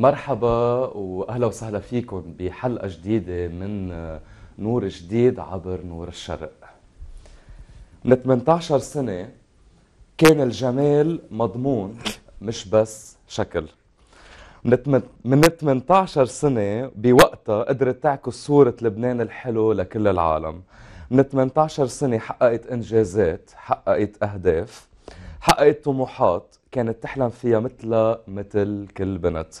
مرحبا واهلا وسهلا فيكم بحلقه جديده من نور جديد عبر نور الشرق. من 18 سنه كان الجمال مضمون مش بس شكل. من 18 سنه بوقتها قدرت تعكس صوره لبنان الحلو لكل العالم. من 18 سنه حققت انجازات، حققت اهداف، حققت طموحات كانت تحلم فيها مثلها مثل كل بنت.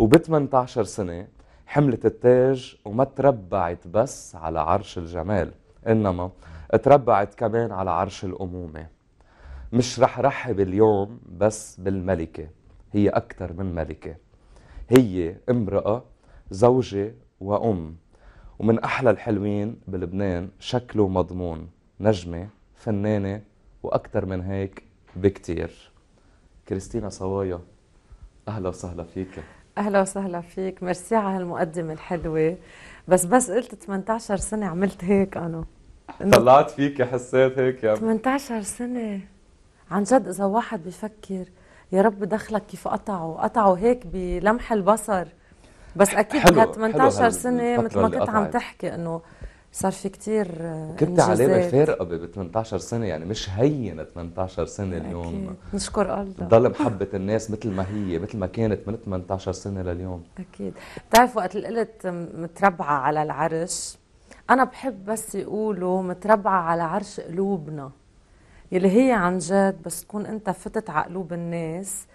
وب 18 سنة حملت التاج وما تربعت بس على عرش الجمال إنما تربعت كمان على عرش الأمومة مش رح رحب اليوم بس بالملكة هي أكثر من ملكة هي امرأة زوجة وأم ومن أحلى الحلوين بلبنان شكله مضمون نجمة فنانة وأكثر من هيك بكتير كريستينا صوايا أهلا وسهلا فيك اهلا وسهلا فيك ميرسي على هالمقدمه الحلوه بس بس قلت 18 سنه عملت هيك انا طلعت فيك حسيت هيك يا 18 سنه عن جد اذا واحد بفكر يا رب دخلك كيف قطعوا قطعوا هيك بلمح البصر بس اكيد حلو. 18 حلو سنه مثل ما كنت عم تحكي انه صار في كثير آه، كنت علامه فارقه ب 18 سنه يعني مش هين 18 سنه اليوم أكيد. نشكر الله تضل محبه الناس مثل ما هي مثل ما كانت من 18 سنه لليوم اكيد بتعرف وقت اللي قلت متربعه على العرش انا بحب بس يقولوا متربعه على عرش قلوبنا يلي هي عن جد بس تكون انت فتت على قلوب الناس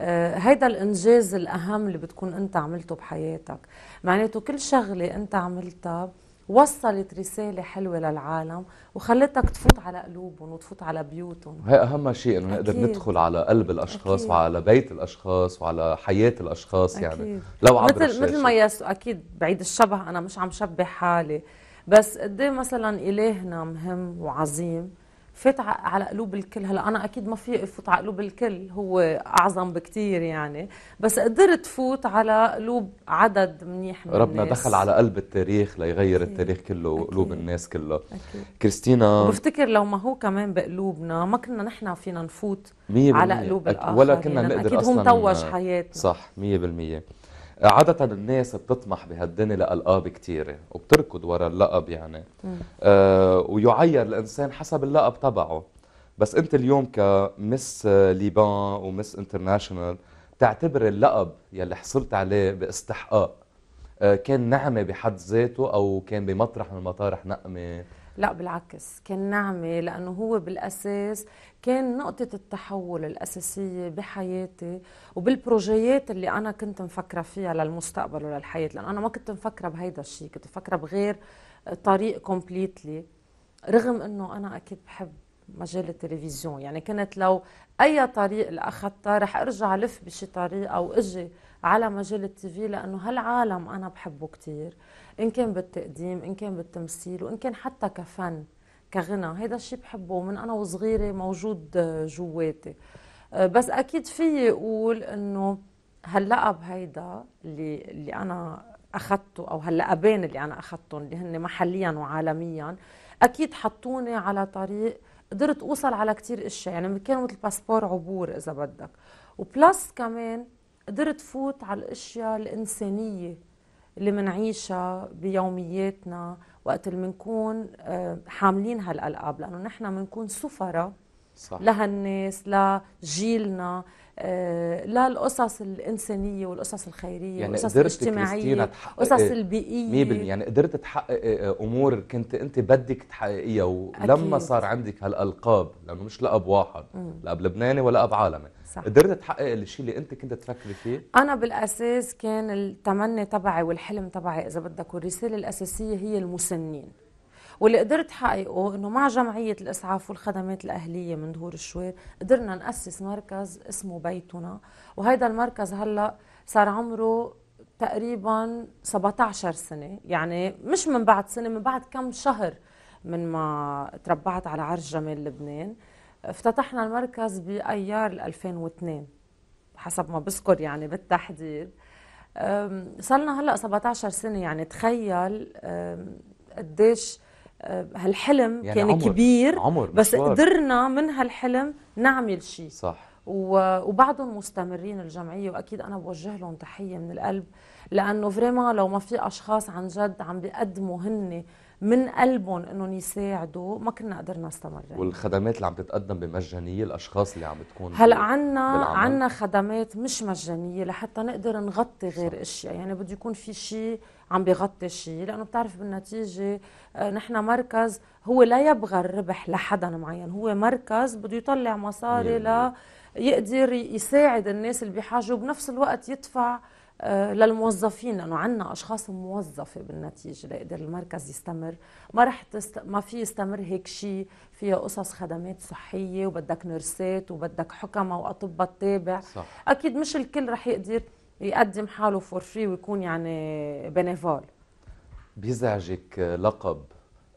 آه، هيدا الانجاز الاهم اللي بتكون انت عملته بحياتك معناته كل شغله انت عملتها وصلت رسالة حلوة للعالم وخلتك تفوت على قلوبهم وتفوت على بيوتهم هي أهم شيء أنه نقدر ندخل على قلب الأشخاص أكيد. وعلى بيت الأشخاص وعلى حياة الأشخاص يعني. أكيد. يعني لو عبر مثل الشاشة. مثل ما يسوع أكيد بعيد الشبه أنا مش عم شبه حالي بس قد إيه مثلا إلهنا مهم وعظيم فات على قلوب الكل هلا انا اكيد ما في افوت على قلوب الكل هو اعظم بكثير يعني بس قدرت فوت على قلوب عدد منيح من ربنا الناس. دخل على قلب التاريخ ليغير أكيد. التاريخ كله وقلوب الناس كلها أكيد. كريستينا بفتكر لو ما هو كمان بقلوبنا ما كنا نحن فينا نفوت على قلوب الاخرين ولا كنا نقدر اكيد هو متوج حياتنا صح 100% عادة الناس بتطمح بهالدنيا لألقاب كثيرة وبتركض ورا اللقب يعني آه ويعير الإنسان حسب اللقب تبعه بس أنت اليوم كمس ليبان ومس انترناشونال تعتبر اللقب يلي حصلت عليه باستحقاق آه كان نعمة بحد ذاته أو كان بمطرح من المطارح نقمة لا بالعكس كان نعمة لأنه هو بالأساس كان نقطة التحول الأساسية بحياتي وبالبروجيات اللي أنا كنت مفكرة فيها للمستقبل وللحياة لأنه أنا ما كنت مفكرة بهيدا الشيء كنت مفكرة بغير طريق كومبليتلي رغم أنه أنا أكيد بحب مجال التلفزيون يعني كنت لو أي طريق اللي رح أرجع لف بشي طريقة وأجي على مجال التيفي لأنه هالعالم أنا بحبه كتير ان كان بالتقديم ان كان بالتمثيل وان كان حتى كفن كغنى هذا الشيء بحبه من انا وصغيره موجود آه، جواتي آه، بس اكيد في اقول انه هاللقب هيدا اللي اللي انا اخذته او هاللقبين اللي انا اخذتهم اللي هن محليا وعالميا اكيد حطوني على طريق قدرت اوصل على كثير اشياء يعني كانوا مثل باسبور عبور اذا بدك وبلس كمان قدرت فوت على الاشياء الانسانيه اللي منعيشها بيومياتنا وقت اللي منكون آه، حاملين هالألقاب لأنه نحن منكون سفرة صح. لهالناس لجيلنا آه، للقصص الانسانيه والقصص الخيريه يعني والقصص الاجتماعيه والقصص آه، البيئيه 100% يعني قدرت تحقق آه، امور كنت انت بدك تحققيها ولما أكيد. صار عندك هالالقاب لانه مش لقب واحد مم. لقب لبناني لقب عالمي صح. قدرت تحقق الشيء اللي انت كنت تفكري فيه انا بالاساس كان التمني تبعي والحلم تبعي اذا بدك والرساله الاساسيه هي المسنين واللي قدرت حققه انه مع جمعيه الاسعاف والخدمات الاهليه من دهور الشوير قدرنا ناسس مركز اسمه بيتنا وهذا المركز هلا صار عمره تقريبا 17 سنه يعني مش من بعد سنه من بعد كم شهر من ما تربعت على عرش جمال لبنان افتتحنا المركز بايار 2002 حسب ما بذكر يعني بالتحديد صلنا هلا 17 سنه يعني تخيل قديش آه، هالحلم يعني كان عمر كبير عمر بس مشوار. قدرنا من هالحلم نعمل شيء صح وبعدهم مستمرين الجمعية وأكيد أنا بوجه لهم تحية من القلب لأنه فريما لو ما في أشخاص عن جد عم بيقدموا هن من قلبهم انهم يساعدوا ما كنا قدرنا نستمر والخدمات اللي عم تتقدم بمجانيه الاشخاص اللي عم بتكون هلا عنا عنا خدمات مش مجانيه لحتى نقدر نغطي غير صح. اشياء يعني بده يكون في شيء عم بغطي شيء لانه بتعرف بالنتيجه آه، نحن مركز هو لا يبغى الربح لحدا معين هو مركز بده يطلع مصاري لا يقدر يساعد الناس اللي بحاجه وبنفس الوقت يدفع آه، للموظفين لانه عندنا اشخاص موظفه بالنتيجه ليقدر المركز يستمر ما رح تست... ما في يستمر هيك شيء فيها قصص خدمات صحيه وبدك نرسات وبدك حكمه واطباء صح. اكيد مش الكل رح يقدر يقدم حاله فور فري ويكون يعني بنيفال بيزعجك لقب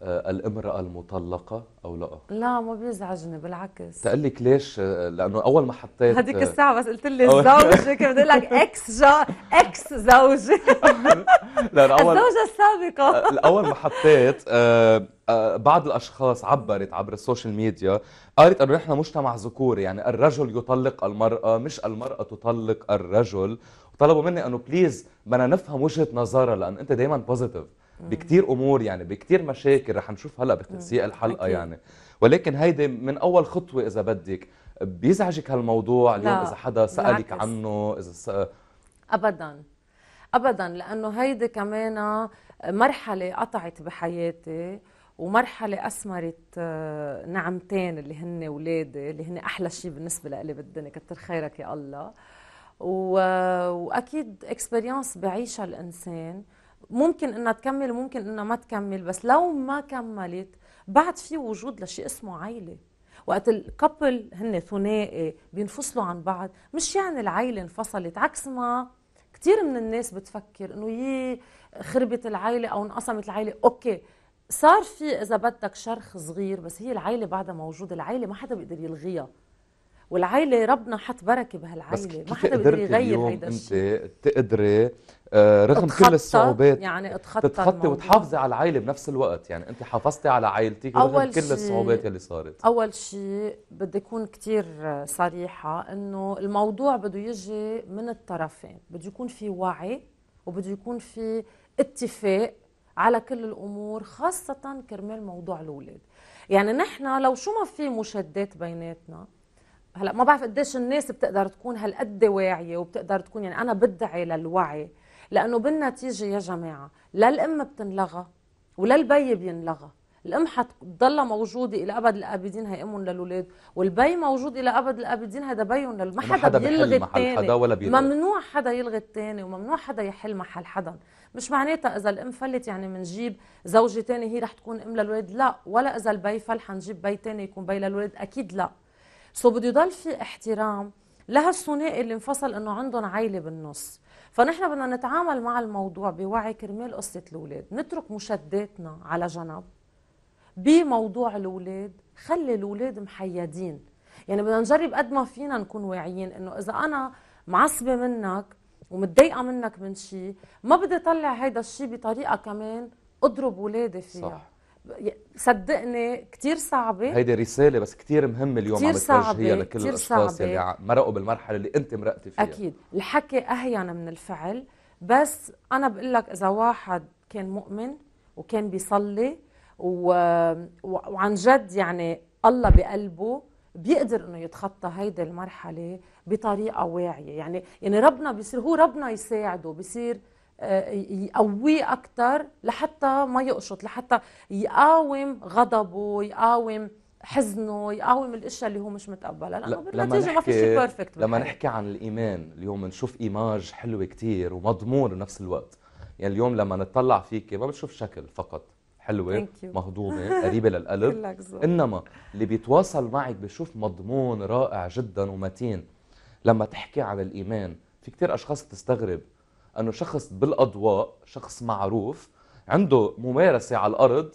آه، الامرأة المطلقة أو لا؟ لا ما بيزعجني بالعكس تقلك ليش؟ آه، لأنه أول ما حطيت هذيك آه، الساعة بس قلت لي الزوجة كيف بدي لك إكس جا إكس زوجة لأن أول الزوجة السابقة أول ما حطيت بعض الأشخاص عبرت عبر السوشيال ميديا قالت أنه نحن مجتمع ذكوري يعني الرجل يطلق المرأة مش المرأة تطلق الرجل طلبوا مني انه بليز بدنا نفهم وجهه نظرها لان انت دائما بوزيتيف بكثير امور يعني بكثير مشاكل رح نشوف هلا بتنسيق الحلقه أكيد. يعني ولكن هيدي من اول خطوه اذا بدك بيزعجك هالموضوع اليوم اذا حدا سالك بالعكس. عنه اذا س... ابدا ابدا لانه هيدي كمان مرحله قطعت بحياتي ومرحلة أثمرت نعمتين اللي هن ولادي اللي هن أحلى شيء بالنسبة لي بالدنيا كتر خيرك يا الله واكيد اكسبيرينس بعيشها الانسان ممكن انها تكمل وممكن انها ما تكمل بس لو ما كملت بعد في وجود لشيء اسمه عائله وقت الكبل هن ثنائي بينفصلوا عن بعض مش يعني العائله انفصلت عكس ما كثير من الناس بتفكر انه يي خربت العائله او انقسمت العائله اوكي صار في اذا بدك شرخ صغير بس هي العائله بعدها موجودة العائله ما حدا بيقدر يلغيها والعائله ربنا حط بركه بهالعائله ما حدا بيقدر يغير هيدا الشيء انت تقدري آه، رغم كل الصعوبات يعني تتخطي تتخطي وتحافظي على العائله بنفس الوقت يعني انت حافظتي على عائلتك رغم كل الصعوبات اللي صارت اول شيء بدي اكون كثير صريحه انه الموضوع بده يجي من الطرفين بده يكون في وعي وبده يكون في اتفاق على كل الامور خاصه كرمال موضوع الاولاد يعني نحن لو شو ما في مشادات بيناتنا هلا ما بعرف قديش الناس بتقدر تكون هالقد واعيه وبتقدر تكون يعني انا بدعي للوعي لانه بالنتيجه يا جماعه لا الام بتنلغى ولا البي بينلغى الام حتضلها موجوده الى ابد الابدين هي امهم للاولاد والبي موجود الى ابد الابدين هذا بيهم لل ما حدا بيلغي الثاني ممنوع حدا يلغي الثاني وممنوع حدا يحل محل حدا مش معناتها اذا الام فلت يعني منجيب زوجة ثاني هي رح تكون ام للولاد لا ولا اذا البي فل حنجيب بي ثاني يكون بي للولاد اكيد لا سو بده يضل في احترام لهالثنائي اللي انفصل انه عندهم عائله بالنص فنحن بدنا نتعامل مع الموضوع بوعي كرمال قصه الاولاد نترك مشداتنا على جنب بموضوع الاولاد خلي الاولاد محيدين يعني بدنا نجرب قد ما فينا نكون واعيين انه اذا انا معصبه منك ومتضايقه منك من شيء ما بدي اطلع هيدا الشيء بطريقه كمان اضرب ولادي فيها صح. صدقني كثير صعبه هيدي رساله بس كثير مهمه اليوم كتير عم توجهيها لكل الاشخاص صعبة. اللي مرقوا بالمرحله اللي انت مرقتي فيها اكيد الحكي اهين من الفعل بس انا بقول لك اذا واحد كان مؤمن وكان بيصلي و... وعن جد يعني الله بقلبه بيقدر انه يتخطى هيدي المرحله بطريقه واعيه يعني يعني ربنا بيصير هو ربنا يساعده بيصير يقويه اكثر لحتى ما يقشط لحتى يقاوم غضبه يقاوم حزنه يقاوم الاشياء اللي هو مش متقبلها لانه بالنتيجه ما في شيء بيرفكت لما نحكي عن الايمان اليوم بنشوف ايماج حلوه كثير ومضمون بنفس الوقت يعني اليوم لما نطلع فيك ما بتشوف شكل فقط حلوه مهضومه قريبه للقلب انما اللي بيتواصل معك بشوف مضمون رائع جدا ومتين لما تحكي عن الايمان في كثير اشخاص بتستغرب انه شخص بالاضواء شخص معروف عنده ممارسه على الارض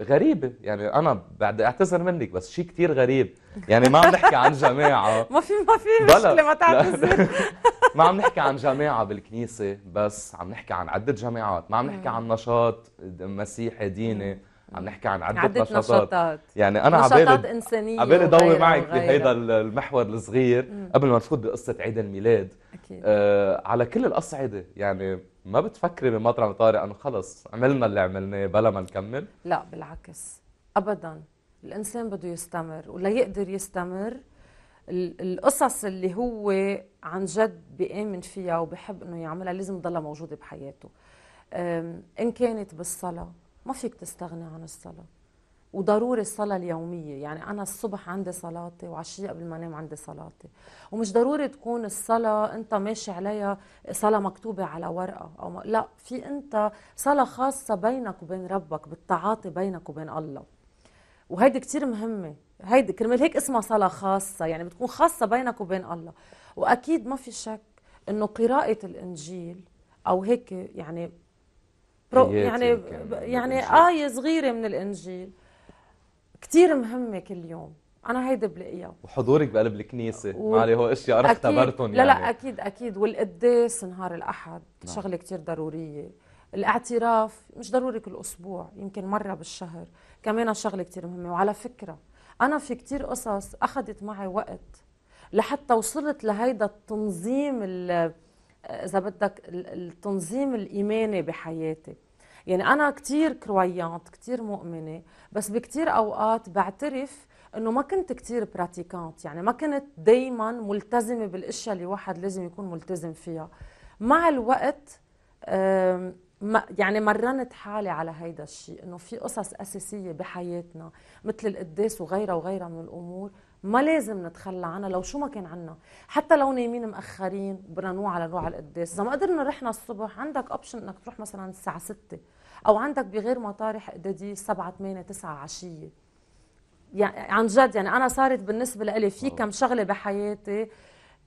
غريبه يعني انا بعد اعتذر منك بس شيء كثير غريب يعني ما عم نحكي عن جماعه ما في ما في مشكله ما تعتذر ما عم نحكي عن جماعه بالكنيسه بس عم نحكي عن عده جماعات ما عم نحكي عن نشاط مسيحي ديني عم نحكي عن عده, عدة نشاطات. نشاطات يعني انا نشاطات انسانيه عبالي ضوي معك بهيدا المحور الصغير مم. قبل ما نفوت بقصه عيد الميلاد أكيد. آه على كل الاصعده يعني ما بتفكري بمطرح طارق انه خلص عملنا اللي عملناه بلا ما نكمل لا بالعكس ابدا الانسان بده يستمر وليقدر يستمر القصص اللي هو عن جد بيامن فيها وبحب انه يعملها لازم تضلها موجوده بحياته ان كانت بالصلاه ما فيك تستغني عن الصلاة وضروري الصلاة اليومية يعني أنا الصبح عندي صلاتي وعشية قبل ما أنام عندي صلاتي ومش ضروري تكون الصلاة أنت ماشي عليها صلاة مكتوبة على ورقة أو ما لا في أنت صلاة خاصة بينك وبين ربك بالتعاطي بينك وبين الله وهيدي كتير مهمة هيدي كرمال هيك اسمها صلاة خاصة يعني بتكون خاصة بينك وبين الله وأكيد ما في شك أنه قراءة الإنجيل أو هيك يعني برو يعني يعني آية صغيرة من الإنجيل كثير مهمة كل يوم انا هيدا بلاقيها وحضورك بقلب الكنيسه و... معلي هو اشياء أنا اختبرتهم يعني لا لا يعني. اكيد اكيد والقداس نهار الاحد نعم. شغله كثير ضروريه الاعتراف مش ضروري كل اسبوع يمكن مره بالشهر كمان شغله كثير مهمه وعلى فكره انا في كثير قصص اخذت معي وقت لحتى وصلت لهيدا التنظيم اللي اذا بدك التنظيم الايماني بحياتي يعني انا كثير كرويانت كثير مؤمنه بس بكثير اوقات بعترف انه ما كنت كثير براتيكانت يعني ما كنت دائما ملتزمه بالاشياء اللي واحد لازم يكون ملتزم فيها مع الوقت يعني مرنت حالي على هيدا الشيء انه في قصص اساسيه بحياتنا مثل القداس وغيرها وغيرها من الامور ما لازم نتخلى عنها لو شو ما كان عنا حتى لو نايمين مأخرين بدنا نوع على نوع القداس اذا ما قدرنا رحنا الصبح عندك اوبشن انك تروح مثلا الساعه 6 او عندك بغير مطارح قدادي 7 8 9 عشيه يعني عن جد يعني انا صارت بالنسبه لي في آه. كم شغله بحياتي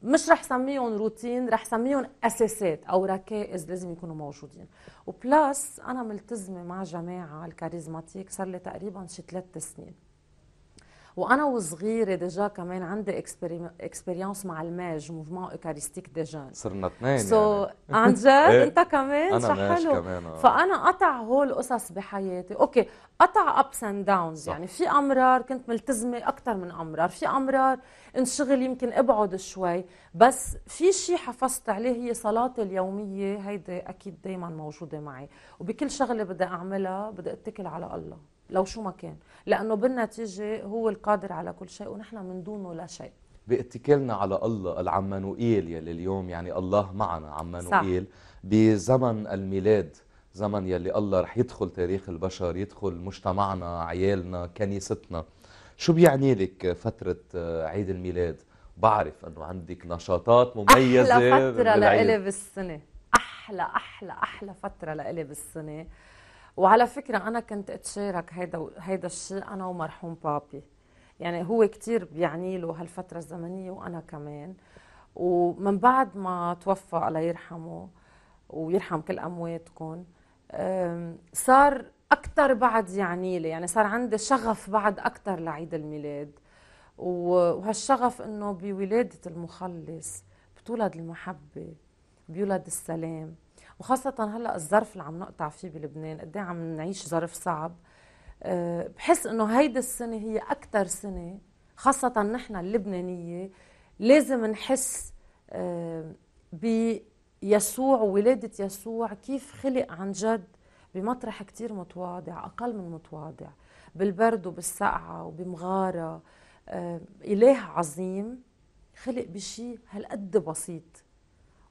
مش رح سميهم روتين رح سميهم اساسات او ركائز لازم يكونوا موجودين وبلاس انا ملتزمه مع جماعه الكاريزماتيك صار لي تقريبا شي ثلاث سنين وانا وصغيره ديجا كمان عندي اكسبيرينس مع الماج موفمون اوكاريستيك دي صرنا اثنين سو so يعني. عن جد إيه. انت كمان أنا حلو كمان آه. فانا قطع هول قصص بحياتي اوكي قطع ابس اند داونز يعني في امرار كنت ملتزمه اكثر من امرار في امرار انشغل يمكن ابعد شوي بس في شيء حافظت عليه هي صلاتي اليوميه هيدي اكيد دائما موجوده معي وبكل شغله بدي اعملها بدي اتكل على الله لو شو ما كان لانه بالنتيجه هو القادر على كل شيء ونحن من دونه لا شيء باتكالنا على الله العمانوئيل يلي اليوم يعني الله معنا عمانوئيل بزمن الميلاد زمن يلي الله رح يدخل تاريخ البشر يدخل مجتمعنا عيالنا كنيستنا شو بيعني لك فترة عيد الميلاد بعرف انه عندك نشاطات مميزة احلى فترة لإلي بالسنة احلى احلى احلى فترة لإلي بالسنة وعلى فكره انا كنت اتشارك هيدا هيدا الشيء انا ومرحوم بابي يعني هو كثير بيعني له هالفتره الزمنيه وانا كمان ومن بعد ما توفى الله يرحمه ويرحم كل امواتكم صار اكثر بعد يعني لي يعني صار عندي شغف بعد اكثر لعيد الميلاد وهالشغف انه بولاده المخلص بتولد المحبه بيولد السلام وخاصه هلا الظرف اللي عم نقطع فيه بلبنان قد إيه عم نعيش ظرف صعب آه، بحس انه هيدي السنه هي اكثر سنه خاصه نحن اللبنانيه لازم نحس آه، بيسوع وولاده يسوع كيف خلق عن جد بمطرح كتير متواضع اقل من متواضع بالبرد وبالسقعه وبمغاره آه، اله عظيم خلق بشيء هالقد بسيط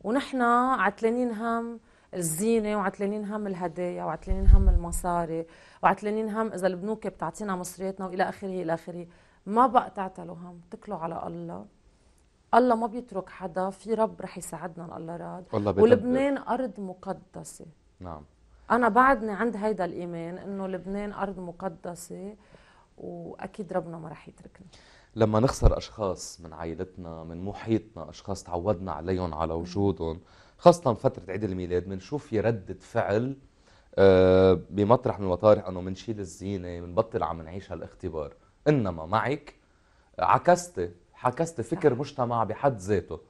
ونحن عتلانين هم الزينه وعتلانين هم الهدايا وعتلانين هم المصاري وعتلانين هم اذا البنوك بتعطينا مصرياتنا والى اخره الى اخره ما بقى تعتلوا هم اتكلوا على الله الله ما بيترك حدا في رب رح يساعدنا ان الله راد ولبنان ارض مقدسه نعم انا بعدني عند هيدا الايمان انه لبنان ارض مقدسه واكيد ربنا ما رح يتركنا لما نخسر اشخاص من عائلتنا من محيطنا اشخاص تعودنا عليهم على وجودهم خاصة فترة عيد الميلاد بنشوف في ردة فعل آه، بمطرح من المطارح انه بنشيل الزينة بنبطل عم نعيش هالاختبار انما معك عكست عكست فكر مجتمع بحد ذاته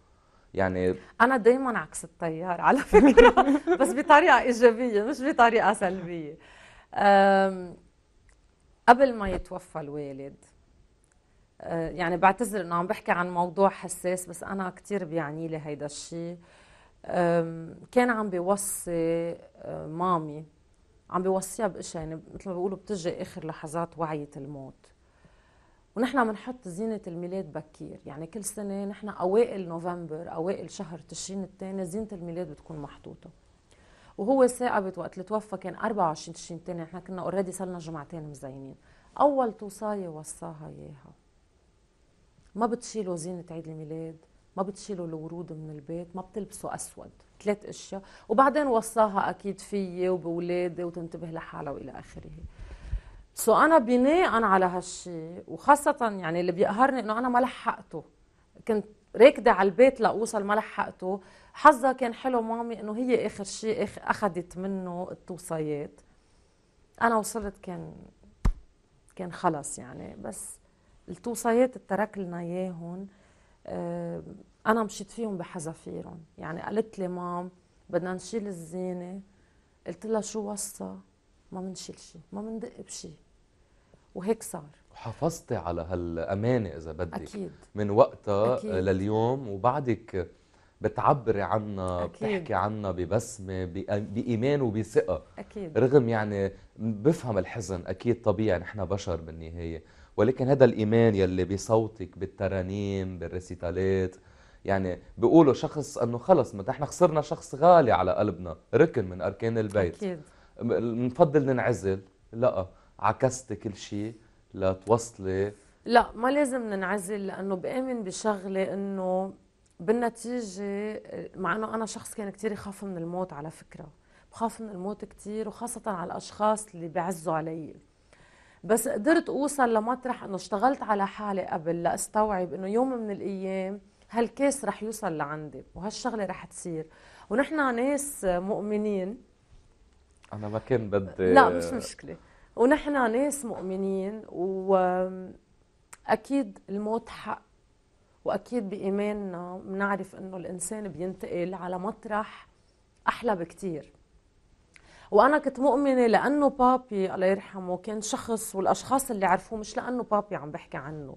يعني انا دائما عكس التيار على فكره بس بطريقه ايجابيه مش بطريقه سلبيه قبل ما يتوفى الوالد آه، يعني بعتذر انه عم بحكي عن موضوع حساس بس انا كثير بيعني لي هيدا الشيء كان عم بيوصي أه، مامي عم بيوصيها باشياء يعني مثل ما بيقولوا بتجي اخر لحظات وعيه الموت ونحن عم نحط زينة الميلاد بكير يعني كل سنة نحن أوائل نوفمبر أوائل شهر تشرين الثاني زينة الميلاد بتكون محطوطة وهو ثاقبت وقت اللي توفى كان 24 تشرين الثاني نحن كنا اوريدي صرنا جمعتين مزينين أول توصاية وصاها إياها ما بتشيلوا زينة عيد الميلاد ما بتشيلوا الورود من البيت ما بتلبسوا اسود ثلاث اشياء وبعدين وصاها اكيد فيي وبولادي وتنتبه لحالها والى اخره سو انا بناء على هالشيء وخاصه يعني اللي بيقهرني انه انا ما لحقته كنت راكده على البيت لاوصل ما لحقته حظها كان حلو مامي انه هي اخر شيء اخذت منه التوصيات انا وصلت كان كان خلص يعني بس التوصيات اترك لنا اياهم آه، انا مشيت فيهم بحذافيرهم يعني قالت لي مام بدنا نشيل الزينه قلت لها شو وصى ما بنشيل شيء ما بندق بشيء وهيك صار حافظتي على هالامانه اذا بدك أكيد. من وقتها أكيد. لليوم وبعدك بتعبري عنا أكيد. بتحكي عنا ببسمة بإيمان وبثقة أكيد رغم يعني بفهم الحزن أكيد طبيعي نحن بشر بالنهاية ولكن هذا الايمان يلي بصوتك بالترانيم بالريسيتالات يعني بيقولوا شخص انه خلص ما احنا خسرنا شخص غالي على قلبنا ركن من اركان البيت اكيد بنفضل ننعزل لا عكست كل شيء لتوصلي لا ما لازم ننعزل لانه بامن بشغله انه بالنتيجه مع انه انا شخص كان كثير يخاف من الموت على فكره بخاف من الموت كثير وخاصه على الاشخاص اللي بيعزوا علي بس قدرت اوصل لمطرح انه اشتغلت على حالي قبل لاستوعب انه يوم من الايام هالكاس رح يوصل لعندي وهالشغله رح تصير ونحن ناس مؤمنين انا ما كان بدي لا مش مشكله ونحن ناس مؤمنين واكيد الموت حق واكيد بايماننا بنعرف انه الانسان بينتقل على مطرح احلى بكتير وانا كنت مؤمنه لانه بابي الله يرحمه كان شخص والاشخاص اللي عرفوه مش لانه بابي عم بحكي عنه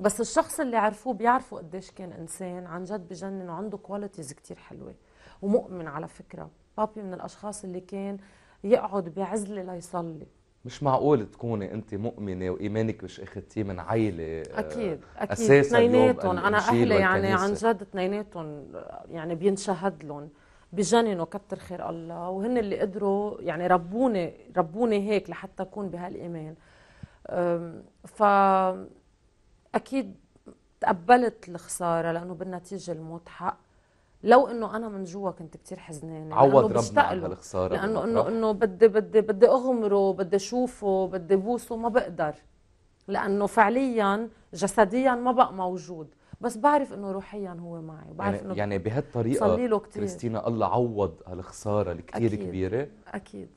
بس الشخص اللي عرفوه بيعرفوا قديش كان انسان عن جد بجنن وعنده كواليتيز كتير حلوه ومؤمن على فكره بابي من الاشخاص اللي كان يقعد بعزله ليصلي مش معقول تكوني انت مؤمنه وايمانك مش اخذتيه من عيله آه، اكيد اكيد اثنيناتهم انا اهلي يعني عن جد اثنيناتهم يعني بينشهد لهم بجننوا كتر خير الله وهن اللي قدروا يعني ربوني ربوني هيك لحتى اكون بهالايمان ف اكيد تقبلت الخساره لانه بالنتيجه الموت حق لو انه انا من جوا كنت كثير حزنانه عوض ربنا على الخساره لانه انه انه بدي بدي بدي اغمره بدي اشوفه بدي بوسه ما بقدر لانه فعليا جسديا ما بقى موجود بس بعرف انه روحيا هو معي وبعرف يعني انه يعني بهالطريقه له كتير. كريستينا الله عوض هالخساره الكثير كبيره اكيد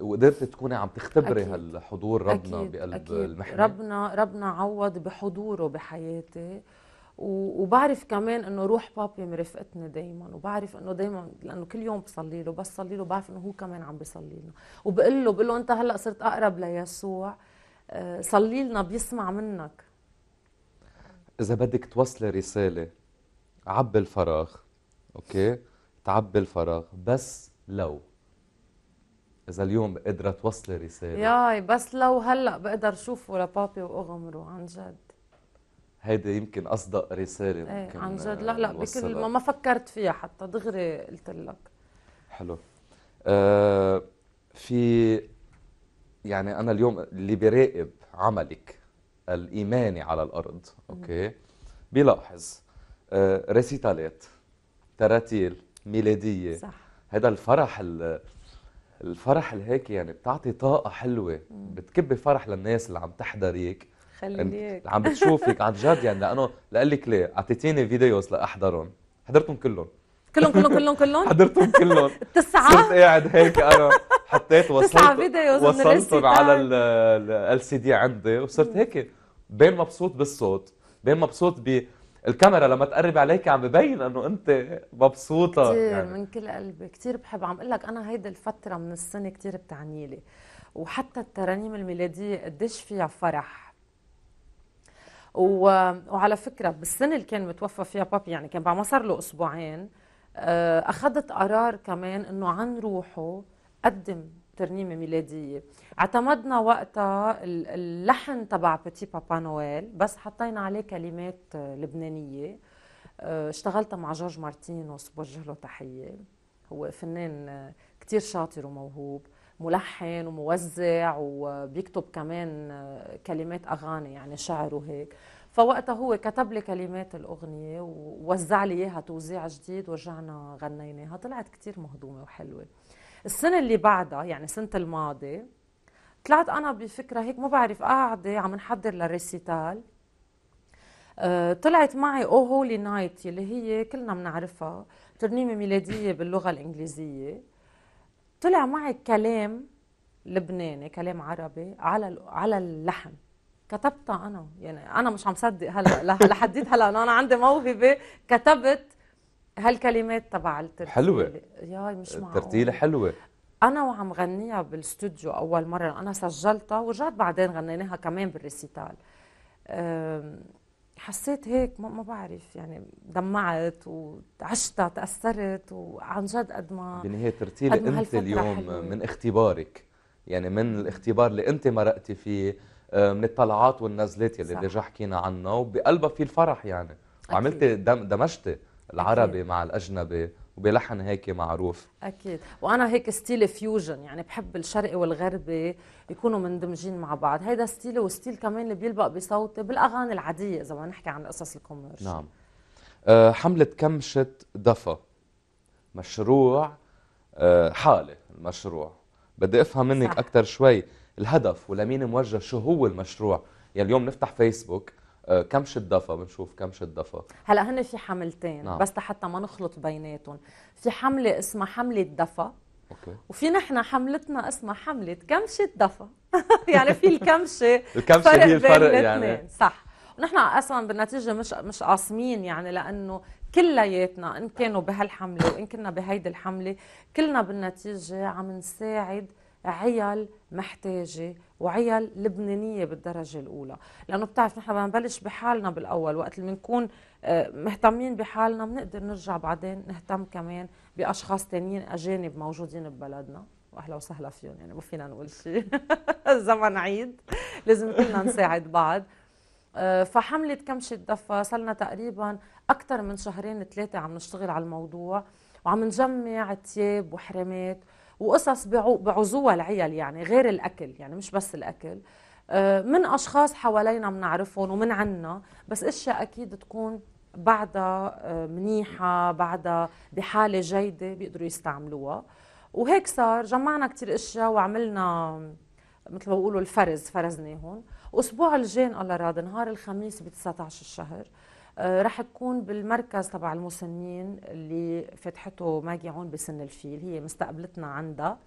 وقدرت تكوني عم تختبري أكيد. هالحضور ربنا أكيد. بقلب أكيد. المحنه ربنا ربنا عوض بحضوره بحياتي وبعرف كمان انه روح بابي مرفقتني دائما وبعرف انه دائما لانه كل يوم بصلي له بس صلي له بعرف انه هو كمان عم بيصلي لنا وبقول له بقول له انت هلا صرت اقرب ليسوع آه، صلي لنا بيسمع منك اذا بدك توصلي رساله عبي الفراغ اوكي تعبي الفراغ بس لو اذا اليوم قادره توصلي رساله ياي بس لو هلا بقدر شوفه لبابي واغمره عن جد هيدي يمكن اصدق رساله إيه، ممكن ايه عن جد لا لا بكل ما, ما فكرت فيها حتى دغري قلت لك حلو آه في يعني انا اليوم اللي براقب عملك الايماني على الارض اوكي بلاحظ آه، ريسيتالات تراتيل ميلاديه صح هذا الفرح الفرح الهيك يعني بتعطي طاقه حلوه بتكبي فرح للناس اللي عم تحضريك خليك يعني عم بتشوفك عن جد يعني لانه لقلك ليه اعطيتيني فيديوز لاحضرهم حضرتهم كلهم كلهم كلهم كلهم كلهم حضرتهم كلهم تسعة كنت قاعد هيك انا حطيت وصلت تسعة فيديوز وصلتهم على ال سي دي عندي وصرت هيك بين مبسوط بالصوت بين مبسوط ب الكاميرا لما تقرب عليك عم ببين انه انت مبسوطه كثير يعني. من كل قلبي كثير بحب عم اقول لك انا هيدي الفتره من السنه كثير بتعني لي وحتى الترانيم الميلاديه قديش فيها فرح و... وعلى فكره بالسنه اللي كان متوفى فيها بابي يعني كان بعد ما صار له اسبوعين آه، أخذت قرار كمان أنه عن روحه قدم ترنيمه ميلاديه اعتمدنا وقتها اللحن تبع بتي بابا نويل بس حطينا عليه كلمات آه، لبنانيه آه، اشتغلت مع جورج مارتينوس بوجه له تحيه هو فنان كتير شاطر وموهوب ملحن وموزع وبيكتب كمان كلمات اغاني يعني شعر وهيك فوقتها هو كتب لي كلمات الاغنيه ووزع لي اياها توزيع جديد ورجعنا غنيناها طلعت كثير مهضومه وحلوه السنه اللي بعدها يعني سنه الماضي طلعت انا بفكره هيك ما بعرف قاعده عم نحضر للريسيتال آه، طلعت معي او هولي نايت اللي هي كلنا بنعرفها ترنيمه ميلاديه باللغه الانجليزيه طلع معي كلام لبناني كلام عربي على على اللحن كتبتها انا يعني انا مش عم صدق هلا لحديت هلا انا عندي موهبه كتبت هالكلمات تبع الترتيله حلوه ياي مش معقول الترتيله حلوه انا وعم غنيها بالاستوديو اول مره انا سجلتها ورجعت بعدين غنيناها كمان بالريسيتال حسيت هيك ما, بعرف يعني دمعت وعشتها تاثرت وعن جد قد ما بنهايه ترتيلة انت اليوم حلوة. من اختبارك يعني من الاختبار اللي انت مرقتي فيه آه، من الطلعات والنزلات يلي اللي حكينا عنها وبقلبها في الفرح يعني وعملت دمجتي العربي أكيد. مع الاجنبي وبلحن هيك معروف اكيد وانا هيك ستيل فيوجن يعني بحب الشرقي والغربي يكونوا مندمجين مع بعض هيدا ستيل وستيل كمان اللي بيلبق بصوتي بالاغاني العاديه اذا بدنا نحكي عن قصص الكوميرش نعم أه حمله كمشه دفا مشروع أه حالي المشروع بدي افهم منك اكثر شوي الهدف ولمين موجه شو هو المشروع يعني اليوم نفتح فيسبوك آه، كم شدفة بنشوف كم شدفة هلا هن في حملتين نعم. بس لحتى ما نخلط بيناتهم في حملة اسمها حملة دفا أوكي. وفي نحن حملتنا اسمها حملة كمشة دفا يعني في الكمشة الكمشة هي الفرق يعني صح ونحن اصلا بالنتيجة مش مش قاسمين يعني لأنه كلياتنا إن كانوا بهالحملة وإن كنا بهيدي الحملة كلنا بالنتيجة عم نساعد عيال محتاجة وعيال لبنانية بالدرجة الأولى لأنه بتعرف نحن بنبلش بحالنا بالأول وقت اللي بنكون آه، مهتمين بحالنا بنقدر نرجع بعدين نهتم كمان بأشخاص تانيين أجانب موجودين ببلدنا واهلا وسهلا فيهم يعني ما فينا نقول شيء الزمن عيد لازم كلنا نساعد بعض آه، فحملة كمشة الدفة صلنا تقريبا أكثر من شهرين ثلاثة عم نشتغل على الموضوع وعم نجمع تياب وحرمات وقصص بعزوها العيال يعني غير الاكل يعني مش بس الاكل آه، من اشخاص حوالينا بنعرفهم ومن عنا بس اشياء اكيد تكون بعدها آه، منيحه بعدها بحاله جيده بيقدروا يستعملوها وهيك صار جمعنا كثير اشياء وعملنا مثل ما بيقولوا الفرز فرزناهم واسبوع الجاي الله راد نهار الخميس ب 19 الشهر آه، رح تكون بالمركز تبع المسنين اللي فتحته ماجي عون بسن الفيل هي مستقبلتنا عندها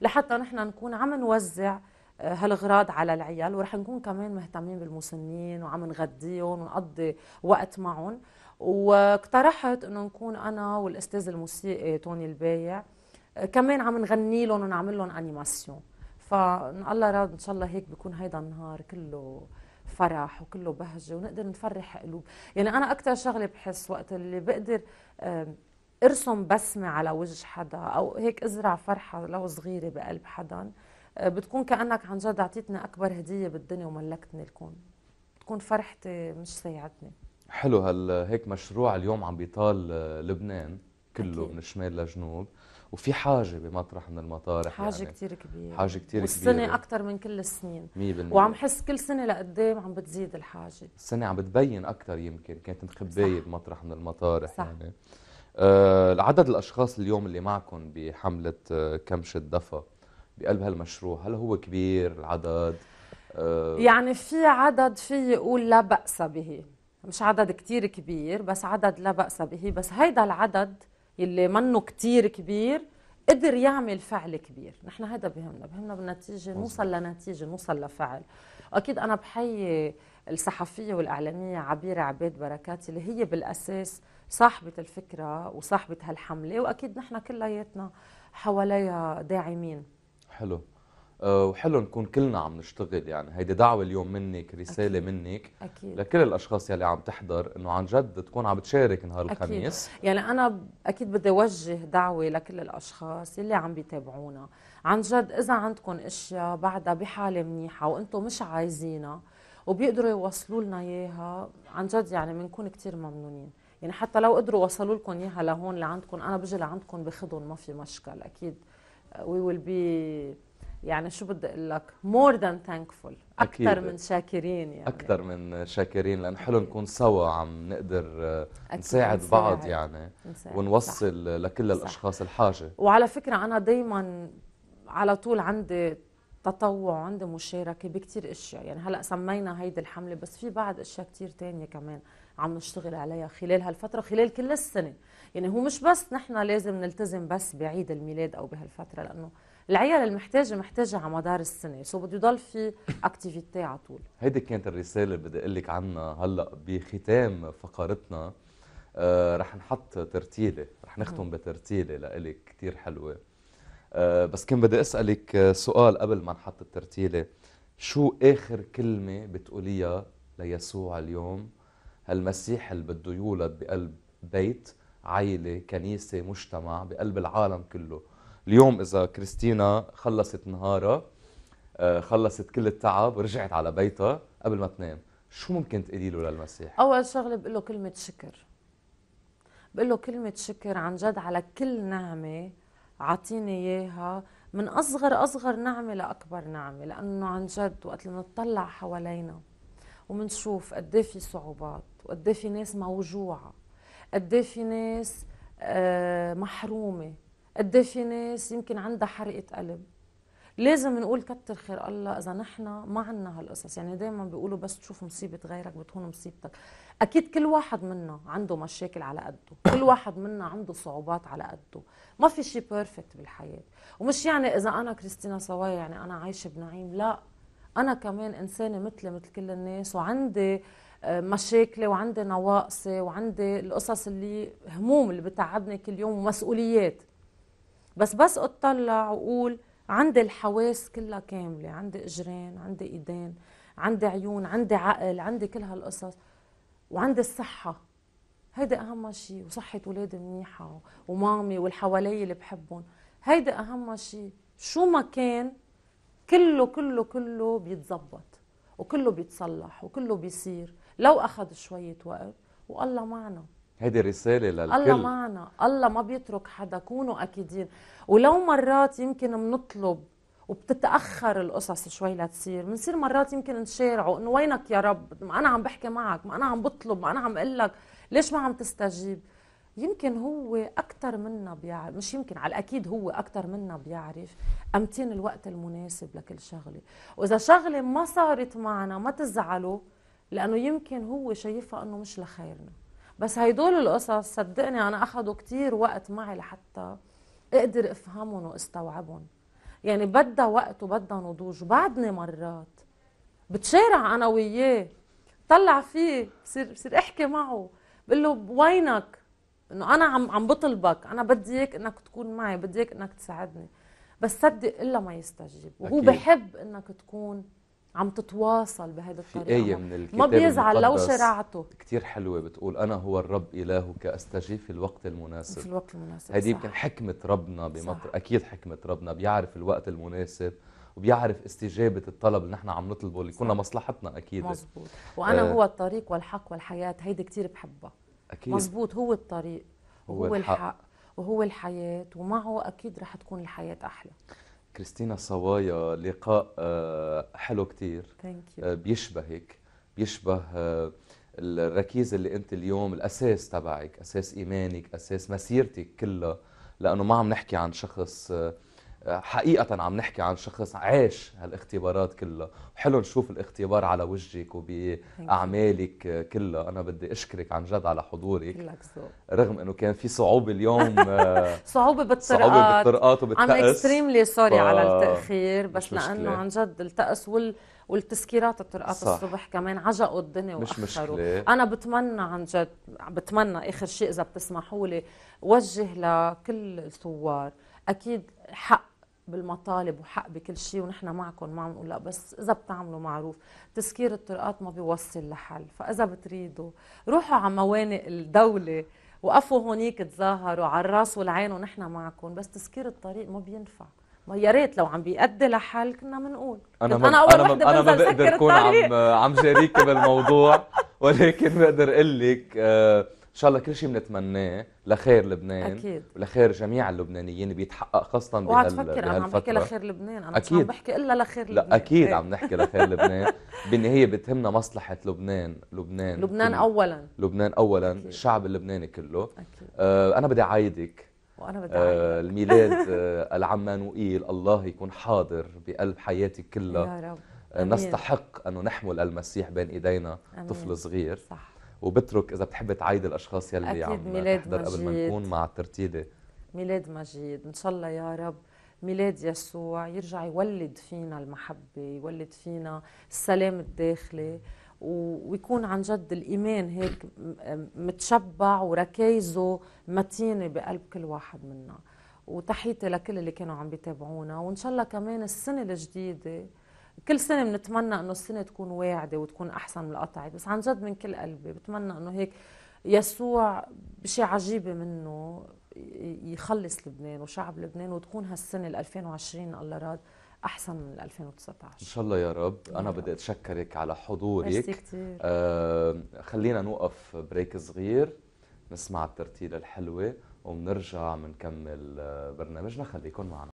لحتى نحن نكون عم نوزع آه، هالغراض على العيال ورح نكون كمان مهتمين بالمسنين وعم نغديهم ونقضي وقت معهم واقترحت انه نكون انا والاستاذ الموسيقي توني البايع آه، كمان عم نغني لهم ونعمل لهم انيماسيون فان الله راد ان شاء الله هيك بكون هيدا النهار كله فرح وكله بهجه ونقدر نفرح قلوب يعني انا اكثر شغله بحس وقت اللي بقدر ارسم بسمه على وجه حدا او هيك ازرع فرحه لو صغيره بقلب حدا آه، بتكون كانك عن جد اعطيتنا اكبر هديه بالدنيا وملكتني الكون بتكون فرحتي مش سيعتني حلو هال هيك مشروع اليوم عم بيطال آه، لبنان كله أكيد. من الشمال لجنوب وفي حاجه بمطرح من المطارح حاجه يعني كثير كبيره حاجه كثير كبيره والسنه اكثر من كل السنين 100% وعم حس كل سنه لقدام عم بتزيد الحاجه السنه عم بتبين اكثر يمكن كانت مخبايه بمطرح من المطارح صح. يعني آه عدد الاشخاص اليوم اللي معكم بحمله آه كمش الدفا بقلب هالمشروع هل هو كبير العدد آه يعني في عدد في يقول لا باس به مش عدد كتير كبير بس عدد لا باس به بس هيدا العدد يلي منه كتير كبير قدر يعمل فعل كبير نحن هذا بهمنا بهمنا بالنتيجة نوصل لنتيجة نوصل لفعل أكيد أنا بحيي الصحفية والإعلامية عبيرة عبيد بركات اللي هي بالأساس صاحبة الفكرة وصاحبة هالحملة وأكيد نحن كلياتنا حواليها داعمين حلو آه، وحلو نكون كلنا عم نشتغل يعني هيدي دعوه اليوم منك رساله أكيد. منك أكيد. لكل الاشخاص يلي عم تحضر انه عن جد تكون عم تشارك نهار أكيد. الخميس يعني انا اكيد بدي اوجه دعوه لكل الاشخاص يلي عم بيتابعونا عن جد اذا عندكم اشياء بعدها بحاله منيحه وانتم مش عايزينها وبيقدروا يوصلوا لنا اياها عن جد يعني بنكون كثير ممنونين يعني حتى لو قدروا وصلوا لكم اياها لهون لعندكم انا بجي لعندكم بخدهم ما في مشكل اكيد وي ويل بي يعني شو بدي اقول لك مور ذان ثانكفول اكثر من شاكرين يعني اكثر من شاكرين لان حلو نكون سوا عم نقدر آه، نساعد بعض يعني نساعد. ونوصل صح. لكل الاشخاص الحاجه وعلى فكره انا دائما على طول عندي تطوع عندي مشاركة بكثير اشياء يعني هلأ سمينا هيدي الحملة بس في بعض اشياء كثير تانية كمان عم نشتغل عليها خلال هالفترة خلال كل السنة يعني هو مش بس نحن لازم نلتزم بس بعيد الميلاد او بهالفترة لانه العيال المحتاجه محتاجه على مدار السنه سو بده يضل في اكتيفيتي على طول هيدي كانت الرساله اللي بدي اقول لك عنها هلا بختام فقرتنا آه رح نحط ترتيله رح نختم بترتيله لإلك كثير حلوه آه بس كان بدي اسالك آه، سؤال قبل ما نحط الترتيله شو اخر كلمه بتقوليها ليسوع اليوم هالمسيح اللي بده يولد بقلب بيت عائله كنيسه مجتمع بقلب العالم كله اليوم اذا كريستينا خلصت نهارها آه، خلصت كل التعب ورجعت على بيتها قبل ما تنام شو ممكن تقولي له للمسيح اول شغله بقول له كلمه شكر بقول له كلمه شكر عن جد على كل نعمه عطيني اياها من اصغر اصغر نعمه لاكبر نعمه لانه عن جد وقت اللي بنطلع حوالينا وبنشوف قد إيه في صعوبات وقد إيه في ناس موجوعه قد إيه في ناس آه، محرومه قد في ناس يمكن عندها حرقه قلب لازم نقول كتر خير الله اذا نحن ما عنا هالقصص يعني دائما بيقولوا بس تشوف مصيبه غيرك بتكون مصيبتك اكيد كل واحد منا عنده مشاكل على قده كل واحد منا عنده صعوبات على قده ما في شيء بيرفكت بالحياه ومش يعني اذا انا كريستينا صوايا يعني انا عايشه بنعيم لا انا كمان انسانه مثلي مثل كل الناس وعندي آه، مشاكلي وعندي نواقصي وعندي القصص اللي هموم اللي بتعبني كل يوم ومسؤوليات بس بس اطلع واقول عندي الحواس كلها كامله عندي اجرين عندي ايدين عندي عيون عندي عقل عندي كل هالقصص وعندي الصحه هيدا اهم شيء وصحه اولادي منيحه ومامي والحوالي اللي بحبهم هيدا اهم شيء شو ما كان كله كله كله بيتظبط وكله بيتصلح وكله بيصير لو اخذ شويه وقت والله معنا هذه رسالة للكل الله معنا الله ما بيترك حدا كونوا أكيدين ولو مرات يمكن منطلب وبتتاخر القصص شوي لتصير بنصير مرات يمكن نشارعه انه وينك يا رب ما انا عم بحكي معك ما انا عم بطلب ما انا عم لك ليش ما عم تستجيب يمكن هو اكثر منا بيعرف مش يمكن على الاكيد هو اكثر منا بيعرف امتين الوقت المناسب لكل شغله واذا شغله ما صارت معنا ما تزعلوا لانه يمكن هو شايفها انه مش لخيرنا بس هيدول القصص صدقني انا اخذوا كتير وقت معي لحتى اقدر افهمهم واستوعبهم يعني بدها وقت وبدها نضوج وبعدني مرات بتشارع انا وياه طلع فيه بصير بصير احكي معه بقول له وينك انه انا عم عم بطلبك انا بدي اياك انك تكون معي بدي اياك انك تساعدني بس صدق الا ما يستجيب وهو أكيد. بحب انك تكون عم تتواصل بهذا الطريقه آية من الكتاب ما بيزعل لو شرعته كثير حلوه بتقول انا هو الرب الهك استجيب في الوقت المناسب في الوقت المناسب هذه يمكن حكمه ربنا بمطر صح. اكيد حكمه ربنا بيعرف الوقت المناسب وبيعرف استجابة الطلب اللي نحن عم نطلبه اللي كنا مصلحتنا أكيد مزبوط وأنا آه هو الطريق والحق والحياة هيدي كتير بحبها أكيد مزبوط هو الطريق وهو هو الحق. الحق وهو الحياة ومعه أكيد رح تكون الحياة أحلى كريستينا صوايا لقاء آه، حلو كتير آه، بيشبهك بيشبه آه، الركيزة اللي أنت اليوم الأساس تبعك أساس إيمانك أساس مسيرتك كلها لأنه ما عم نحكي عن شخص حقيقة عم نحكي عن شخص عاش هالاختبارات كلها حلو نشوف الاختبار على وجهك وبأعمالك كلها أنا بدي أشكرك عن جد على حضورك رغم أنه كان في صعوبة اليوم آه، صعوبة بالطرقات صعوبة بالطرقات وبالتأس عم اكستريملي سوري ف... على التأخير بس لأنه عن جد التأس وال والتسكيرات الطرقات صح. الصبح كمان عجقوا الدنيا مش واخروا مشكلة. انا بتمنى عن جد بتمنى اخر شيء اذا بتسمحوا لي وجه لكل الثوار اكيد حق بالمطالب وحق بكل شيء ونحن معكم ما عم نقول لا بس اذا بتعملوا معروف تسكير الطرقات ما بيوصل لحل فاذا بتريدوا روحوا على موانئ الدوله وقفوا هونيك تظاهروا على الراس والعين ونحن معكم بس تسكير الطريق ما بينفع ما يا ريت لو عم بيأدي لحل كنا بنقول انا ما انا اول انا انا ما بقدر كون عم عم جاريك بالموضوع ولكن بقدر اقول لك آه ان شاء الله كل شيء بنتمناه لخير لبنان اكيد ولخير جميع اللبنانيين بيتحقق خاصه بهال وعم تفكر انا عم بحكي لخير لبنان انا أكيد. مش عم بحكي الا لخير لبنان لا اكيد إيه. عم نحكي لخير لبنان بالنهايه بتهمنا مصلحه لبنان لبنان لبنان كله. اولا لبنان اولا أكيد. الشعب اللبناني كله أكيد. آه انا بدي عايدك وانا بدي آه، اعايدك آه الميلاد آه العمانوئيل الله يكون حاضر بقلب حياتك كلها يا رب آه نستحق انه نحمل المسيح بين ايدينا أمين. طفل صغير صح وبترك اذا بتحب تعيد الاشخاص يلي أكيد عم ميلاد تحضر مجيد. قبل ما نكون مع الترتيده ميلاد مجيد ان شاء الله يا رب ميلاد يسوع يرجع يولد فينا المحبه يولد فينا السلام الداخلي ويكون عن جد الايمان هيك متشبع وركايزه متينه بقلب كل واحد منا وتحيتي لكل اللي كانوا عم بيتابعونا وان شاء الله كمان السنه الجديده كل سنه بنتمنى انه السنه تكون واعده وتكون احسن من القطعه بس عن جد من كل قلبي بتمنى انه هيك يسوع بشيء عجيبه منه يخلص لبنان وشعب لبنان وتكون هالسنه 2020 الله راد احسن من 2019 ان شاء الله يا رب انا بدي اتشكرك على حضورك كتير. آه خلينا نوقف بريك صغير نسمع الترتيله الحلوه وبنرجع بنكمل آه، برنامجنا خليكم معنا